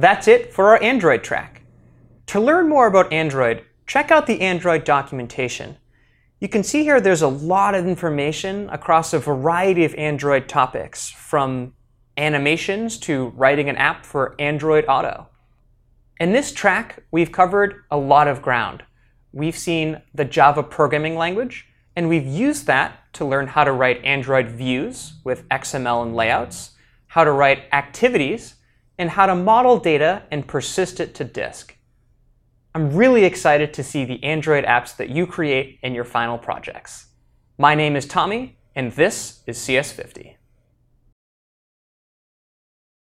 that's it for our Android track. To learn more about Android, check out the Android documentation. You can see here there's a lot of information across a variety of Android topics, from animations to writing an app for Android Auto. In this track, we've covered a lot of ground. We've seen the Java programming language, and we've used that to learn how to write Android views with XML and layouts, how to write activities and how to model data and persist it to disk. I'm really excited to see the Android apps that you create in your final projects. My name is Tommy, and this is CS50.